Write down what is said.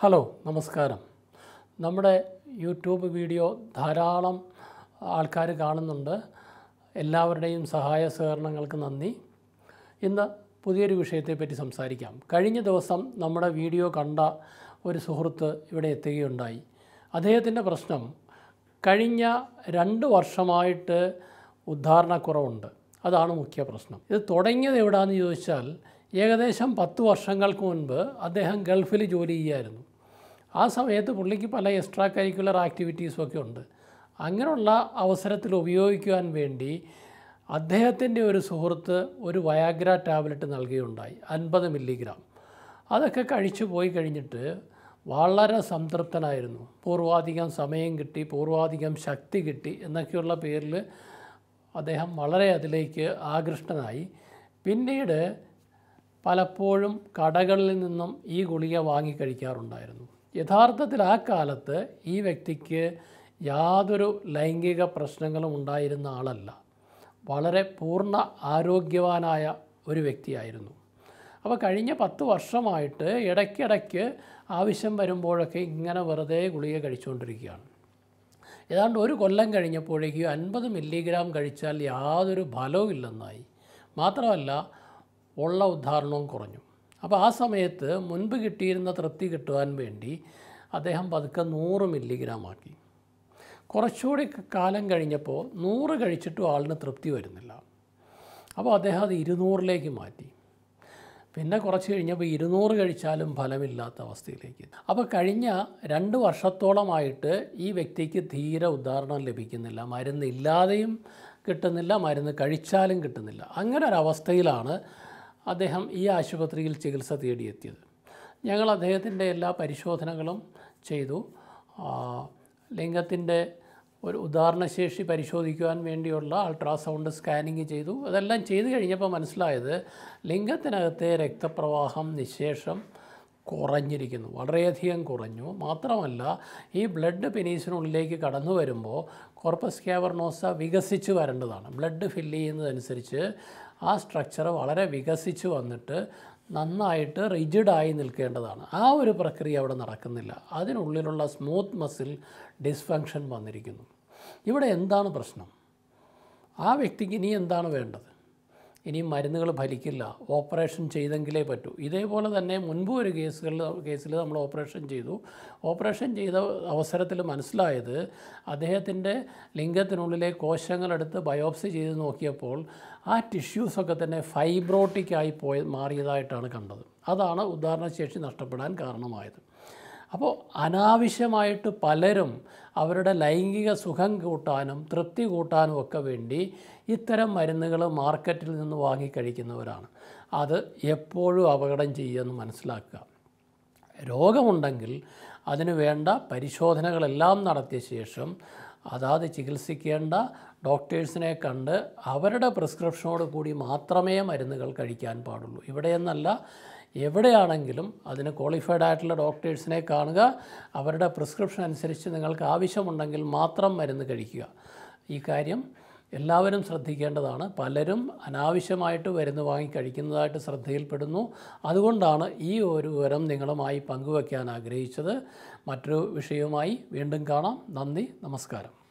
hello നമസ്കാരം നമ്മുടെ YouTube video ധാരാളം ആൾക്കാർ കാണുന്നുണ്ട് എല്ലാവരുടെയും സഹായ സഹകരണങ്ങൾക്ക് നന്ദി ഇന്ന് പുതിയൊരു വിഷയത്തെപ്പറ്റി സംസാരിക്കാം കഴിഞ്ഞ ദിവസം നമ്മുടെ വീഡിയോ കണ്ട ഒരു സുഹൃത്ത് ഇവിടെ എത്തുകയുണ്ടായി അദ്ദേഹത്തിൻ്റെ പ്രശ്നം കഴിഞ്ഞ രണ്ട് വർഷമായിട്ട് ഉദ്ധാരണക്കുറവുണ്ട് അതാണ് മുഖ്യ പ്രശ്നം ഇത് തുടങ്ങിയത് എവിടാന്ന് ചോദിച്ചാൽ ഏകദേശം പത്ത് വർഷങ്ങൾക്ക് മുൻപ് അദ്ദേഹം ഗൾഫിൽ ജോലി ചെയ്യുമായിരുന്നു ആ സമയത്ത് പുള്ളിക്ക് പല എക്സ്ട്രാ കരിക്കുലർ ആക്ടിവിറ്റീസും ഒക്കെ ഉണ്ട് അങ്ങനെയുള്ള അവസരത്തിൽ ഉപയോഗിക്കുവാൻ വേണ്ടി അദ്ദേഹത്തിൻ്റെ ഒരു സുഹൃത്ത് ഒരു വയാഗ്ര ടാബ്ലറ്റ് നൽകുകയുണ്ടായി അൻപത് മില്ലിഗ്രാം അതൊക്കെ കഴിച്ചു പോയി കഴിഞ്ഞിട്ട് വളരെ സംതൃപ്തനായിരുന്നു പൂർവാധികം സമയം കിട്ടി പൂർവാധികം ശക്തി കിട്ടി എന്നൊക്കെയുള്ള പേരിൽ അദ്ദേഹം വളരെ അതിലേക്ക് ആകൃഷ്ടനായി പിന്നീട് പലപ്പോഴും കടകളിൽ നിന്നും ഈ ഗുളിക വാങ്ങി കഴിക്കാറുണ്ടായിരുന്നു യഥാർത്ഥത്തിൽ ആ കാലത്ത് ഈ വ്യക്തിക്ക് യാതൊരു ലൈംഗിക പ്രശ്നങ്ങളും ഉണ്ടായിരുന്ന ആളല്ല വളരെ പൂർണ്ണ ആരോഗ്യവാനായ ഒരു വ്യക്തിയായിരുന്നു അപ്പോൾ കഴിഞ്ഞ പത്ത് വർഷമായിട്ട് ഇടയ്ക്കിടയ്ക്ക് ആവശ്യം വരുമ്പോഴൊക്കെ ഇങ്ങനെ വെറുതെ ഗുളിക കഴിച്ചുകൊണ്ടിരിക്കുകയാണ് ഏതാണ്ട് ഒരു കൊല്ലം കഴിഞ്ഞപ്പോഴേക്കും അൻപത് മില്ലിഗ്രാം കഴിച്ചാൽ യാതൊരു ഫലവും ഇല്ലെന്നായി മാത്രമല്ല ഉള്ള ഉദ്ധാരണവും കുറഞ്ഞു അപ്പോൾ ആ സമയത്ത് മുൻപ് കിട്ടിയിരുന്ന തൃപ്തി കിട്ടുവാൻ വേണ്ടി അദ്ദേഹം പതുക്കെ നൂറ് ആക്കി കുറച്ചുകൂടി കാലം കഴിഞ്ഞപ്പോൾ നൂറ് കഴിച്ചിട്ടും ആളിന് തൃപ്തി വരുന്നില്ല അപ്പോൾ അദ്ദേഹം അത് ഇരുന്നൂറിലേക്ക് മാറ്റി പിന്നെ കുറച്ച് കഴിഞ്ഞപ്പോൾ ഇരുന്നൂറ് കഴിച്ചാലും ഫലമില്ലാത്ത അവസ്ഥയിലേക്ക് അപ്പോൾ കഴിഞ്ഞ രണ്ട് വർഷത്തോളമായിട്ട് ഈ വ്യക്തിക്ക് ധീര ഉദാഹരണം ലഭിക്കുന്നില്ല മരുന്ന് ഇല്ലാതെയും കിട്ടുന്നില്ല മരുന്ന് കഴിച്ചാലും കിട്ടുന്നില്ല അങ്ങനെ ഒരവസ്ഥയിലാണ് അദ്ദേഹം ഈ ആശുപത്രിയിൽ ചികിത്സ തേടിയെത്തിയത് ഞങ്ങൾ അദ്ദേഹത്തിൻ്റെ എല്ലാ പരിശോധനകളും ചെയ്തു ലിംഗത്തിൻ്റെ ഒരു ഉദാഹരണശേഷി പരിശോധിക്കുവാൻ വേണ്ടിയുള്ള അൾട്രാസൗണ്ട് സ്കാനിങ് ചെയ്തു അതെല്ലാം ചെയ്തു കഴിഞ്ഞപ്പോൾ മനസ്സിലായത് ലിംഗത്തിനകത്തെ രക്തപ്രവാഹം നിശേഷം കുറഞ്ഞിരിക്കുന്നു വളരെയധികം കുറഞ്ഞു മാത്രമല്ല ഈ ബ്ലഡ് പെനീസിനുള്ളിലേക്ക് കടന്നു വരുമ്പോൾ കോർപ്പസ് ക്യാവർണോസ വികസിച്ച് വരേണ്ടതാണ് ബ്ലഡ് ഫില്ല് ചെയ്യുന്നതനുസരിച്ച് ആ സ്ട്രക്ചർ വളരെ വികസിച്ച് വന്നിട്ട് നന്നായിട്ട് റിജിഡായി നിൽക്കേണ്ടതാണ് ആ ഒരു പ്രക്രിയ അവിടെ നടക്കുന്നില്ല അതിനുള്ളിലുള്ള സ്മൂത്ത് മസിൽ ഡിസ്ഫങ്ഷൻ വന്നിരിക്കുന്നു ഇവിടെ എന്താണ് പ്രശ്നം ആ വ്യക്തിക്ക് ഇനി എന്താണ് വേണ്ടത് ഇനി മരുന്നുകൾ ഫലിക്കില്ല ഓപ്പറേഷൻ ചെയ്തെങ്കിലേ പറ്റൂ ഇതേപോലെ തന്നെ മുൻപ് ഒരു കേസുകളിൽ കേസിൽ നമ്മൾ ഓപ്പറേഷൻ ചെയ്തു ഓപ്പറേഷൻ ചെയ്ത അവസരത്തിൽ മനസ്സിലായത് അദ്ദേഹത്തിൻ്റെ ലിംഗത്തിനുള്ളിലെ കോശങ്ങളെടുത്ത് ബയോപ്സി ചെയ്ത് നോക്കിയപ്പോൾ ആ ടിഷ്യൂസൊക്കെ തന്നെ ഫൈബ്രോട്ടിക്കായി പോയ മാറിയതായിട്ടാണ് കണ്ടത് അതാണ് ഉദാഹരണശേഷി നഷ്ടപ്പെടാൻ കാരണമായത് അപ്പോൾ അനാവശ്യമായിട്ട് പലരും അവരുടെ ലൈംഗിക സുഖം കൂട്ടാനും തൃപ്തി കൂട്ടാനും ഒക്കെ വേണ്ടി ഇത്തരം മരുന്നുകൾ മാർക്കറ്റിൽ നിന്ന് വാങ്ങി കഴിക്കുന്നവരാണ് അത് എപ്പോഴും അപകടം ചെയ്യുമെന്ന് മനസ്സിലാക്കുക രോഗമുണ്ടെങ്കിൽ അതിനു വേണ്ട പരിശോധനകളെല്ലാം നടത്തിയ ശേഷം അതാത് ചികിത്സിക്കേണ്ട ഡോക്ടേഴ്സിനെ കണ്ട് അവരുടെ പ്രിസ്ക്രിപ്ഷനോട് കൂടി മാത്രമേ മരുന്നുകൾ കഴിക്കാൻ പാടുള്ളൂ ഇവിടെയെന്നല്ല എവിടെയാണെങ്കിലും അതിന് ക്വാളിഫൈഡ് ആയിട്ടുള്ള ഡോക്ടേഴ്സിനെ കാണുക അവരുടെ പ്രിസ്ക്രിപ്ഷൻ അനുസരിച്ച് നിങ്ങൾക്ക് ആവശ്യമുണ്ടെങ്കിൽ മാത്രം മരുന്ന് കഴിക്കുക ഈ കാര്യം എല്ലാവരും ശ്രദ്ധിക്കേണ്ടതാണ് പലരും അനാവശ്യമായിട്ട് വരുന്ന് വാങ്ങി കഴിക്കുന്നതായിട്ട് ശ്രദ്ധയിൽപ്പെടുന്നു അതുകൊണ്ടാണ് ഈ ഒരു വിവരം നിങ്ങളുമായി പങ്കുവയ്ക്കാൻ ആഗ്രഹിച്ചത് മറ്റൊരു വിഷയവുമായി വീണ്ടും കാണാം നന്ദി നമസ്കാരം